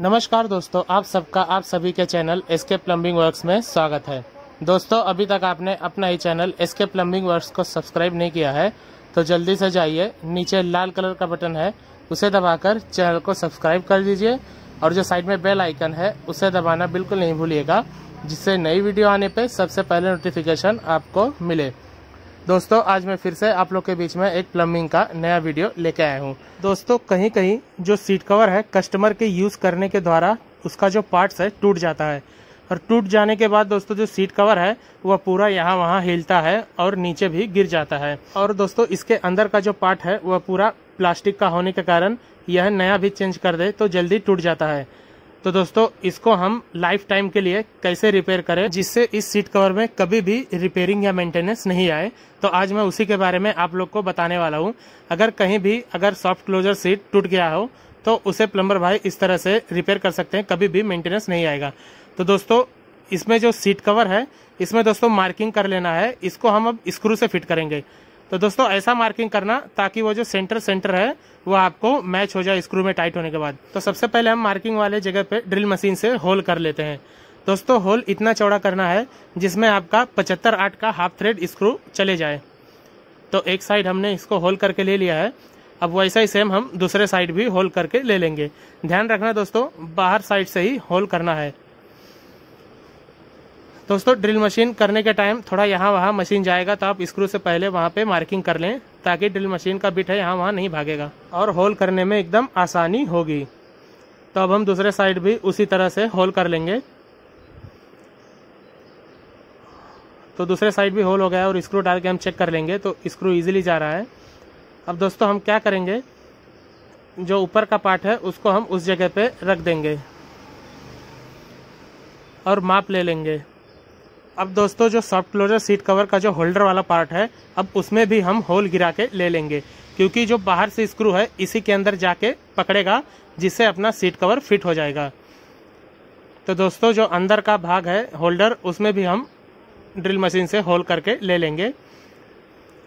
नमस्कार दोस्तों आप सबका आप सभी के चैनल एसके प्लम्बिंग वर्क्स में स्वागत है दोस्तों अभी तक आपने अपना ही चैनल एसके प्लम्बिंग वर्क्स को सब्सक्राइब नहीं किया है तो जल्दी से जाइए नीचे लाल कलर का बटन है उसे दबाकर चैनल को सब्सक्राइब कर दीजिए और जो साइड में बेल आइकन है उसे दबाना बिल्कुल नहीं भूलिएगा जिससे नई वीडियो आने पर सबसे पहले नोटिफिकेशन आपको मिले दोस्तों आज मैं फिर से आप लोग के बीच में एक प्लम्बिंग का नया वीडियो लेके आया हूँ दोस्तों कहीं कहीं जो सीट कवर है कस्टमर के यूज़ करने के द्वारा उसका जो पार्ट्स है टूट जाता है और टूट जाने के बाद दोस्तों जो सीट कवर है वह पूरा यहाँ वहाँ हिलता है और नीचे भी गिर जाता है और दोस्तों इसके अंदर का जो पार्ट है वह पूरा प्लास्टिक का होने के कारण यह नया भी चेंज कर दे तो जल्दी टूट जाता है तो दोस्तों इसको हम लाइफ टाइम के लिए कैसे रिपेयर करें जिससे इस सीट कवर में कभी भी रिपेयरिंग या मेंटेनेंस नहीं आए तो आज मैं उसी के बारे में आप लोग को बताने वाला हूँ अगर कहीं भी अगर सॉफ्ट क्लोजर सीट टूट गया हो तो उसे प्लम्बर भाई इस तरह से रिपेयर कर सकते हैं कभी भी मेंटेनेंस नहीं आएगा तो दोस्तों इसमें जो सीट कवर है इसमें दोस्तों मार्किंग कर लेना है इसको हम अब स्क्रू से फिट करेंगे तो दोस्तों ऐसा मार्किंग करना ताकि वो जो सेंटर सेंटर है वो आपको मैच हो जाए स्क्रू में टाइट होने के बाद तो सबसे पहले हम मार्किंग वाले जगह पे ड्रिल मशीन से होल कर लेते हैं दोस्तों होल इतना चौड़ा करना है जिसमें आपका पचहत्तर आठ का हाफ थ्रेड स्क्रू चले जाए तो एक साइड हमने इसको होल करके ले लिया है अब वैसा ही सेम हम दूसरे साइड भी होल करके ले लेंगे ध्यान रखना दोस्तों बाहर साइड से ही होल करना है दोस्तों ड्रिल मशीन करने के टाइम थोड़ा यहाँ वहाँ मशीन जाएगा तो आप स्क्रू से पहले वहाँ पे मार्किंग कर लें ताकि ड्रिल मशीन का बिट है यहाँ वहाँ नहीं भागेगा और होल करने में एकदम आसानी होगी तो अब हम दूसरे साइड भी उसी तरह से होल कर लेंगे तो दूसरे साइड भी होल हो गया और स्क्रू डाल के हम चेक कर लेंगे तो स्क्रू ईजिली जा रहा है अब दोस्तों हम क्या करेंगे जो ऊपर का पार्ट है उसको हम उस जगह पे रख देंगे और माप ले लेंगे अब दोस्तों जो सॉफ्ट क्लोजर सीट कवर का जो होल्डर वाला पार्ट है अब उसमें भी हम होल गिरा के ले लेंगे क्योंकि जो बाहर से स्क्रू है इसी के अंदर जाके पकड़ेगा जिससे अपना सीट कवर फिट हो जाएगा तो दोस्तों जो अंदर का भाग है होल्डर उसमें भी हम ड्रिल मशीन से होल करके ले लेंगे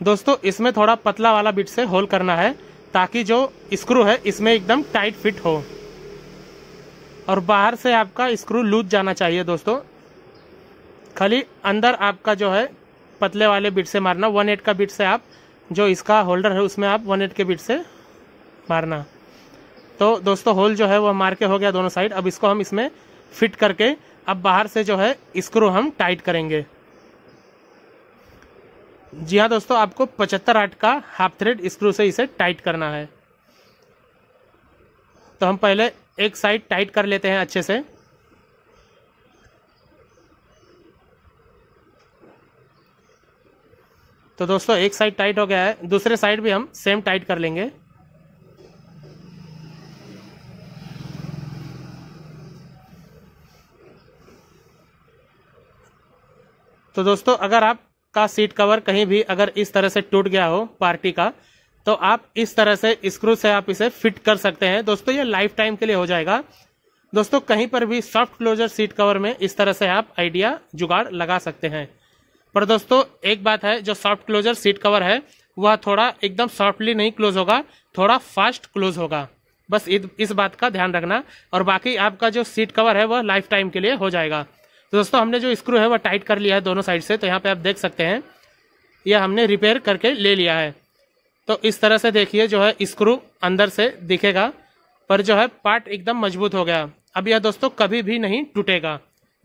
दोस्तों इसमें थोड़ा पतला वाला बिट से होल करना है ताकि जो स्क्रू है इसमें एकदम टाइट फिट हो और बाहर से आपका स्क्रू लूज जाना चाहिए दोस्तों खाली अंदर आपका जो है पतले वाले बिट से मारना वन एट का बिट से आप जो इसका होल्डर है उसमें आप वन एट के बिट से मारना तो दोस्तों होल जो है वह मार के हो गया दोनों साइड अब इसको हम इसमें फिट करके अब बाहर से जो है स्क्रू हम टाइट करेंगे जी हाँ दोस्तों आपको पचहत्तर आठ का हाफ थ्रेड स्क्रू से इसे टाइट करना है तो हम पहले एक साइड टाइट कर लेते हैं अच्छे से तो दोस्तों एक साइड टाइट हो गया है दूसरे साइड भी हम सेम टाइट कर लेंगे तो दोस्तों अगर आपका सीट कवर कहीं भी अगर इस तरह से टूट गया हो पार्टी का तो आप इस तरह से स्क्रू से आप इसे फिट कर सकते हैं दोस्तों ये लाइफ टाइम के लिए हो जाएगा दोस्तों कहीं पर भी सॉफ्ट क्लोजर सीट कवर में इस तरह से आप आइडिया जुगाड़ लगा सकते हैं पर दोस्तों एक बात है जो सॉफ्ट क्लोजर सीट कवर है वह थोड़ा एकदम सॉफ्टली नहीं क्लोज होगा थोड़ा फास्ट क्लोज होगा बस इस बात का ध्यान रखना और बाकी आपका जो सीट कवर है वह लाइफ टाइम के लिए हो जाएगा तो दोस्तों हमने जो स्क्रू है वह टाइट कर लिया है दोनों साइड से तो यहाँ पे आप देख सकते हैं यह हमने रिपेयर करके ले लिया है तो इस तरह से देखिए जो है स्क्रू अंदर से दिखेगा पर जो है पार्ट एकदम मजबूत हो गया अब यह दोस्तों कभी भी नहीं टूटेगा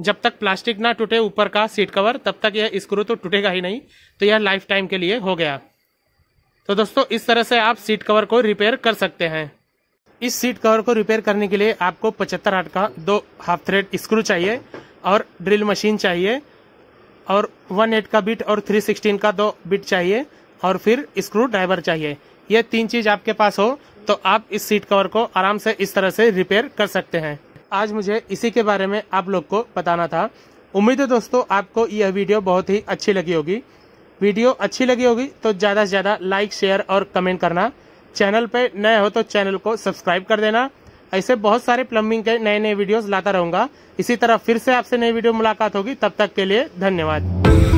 जब तक प्लास्टिक ना टूटे ऊपर का सीट कवर तब तक यह स्क्रू तो टूटेगा ही नहीं तो यह लाइफ टाइम के लिए हो गया तो दोस्तों इस तरह से आप सीट कवर को रिपेयर कर सकते हैं इस सीट कवर को रिपेयर करने के लिए आपको पचहत्तर हाट का दो हाफ थ्रेड स्क्रू चाहिए और ड्रिल मशीन चाहिए और वन एट का बिट और थ्री सिक्सटीन का दो बिट चाहिए और फिर स्क्रू ड्राइवर चाहिए यह तीन चीज़ आपके पास हो तो आप इस सीट कवर को आराम से इस तरह से रिपेयर कर सकते हैं आज मुझे इसी के बारे में आप लोग को बताना था उम्मीद है दोस्तों आपको यह वीडियो बहुत ही अच्छी लगी होगी वीडियो अच्छी लगी होगी तो ज़्यादा से ज़्यादा लाइक शेयर और कमेंट करना चैनल पे नए हो तो चैनल को सब्सक्राइब कर देना ऐसे बहुत सारे प्लम्बिंग के नए नए वीडियोस लाता रहूंगा इसी तरह फिर से आपसे नई वीडियो मुलाकात होगी तब तक के लिए धन्यवाद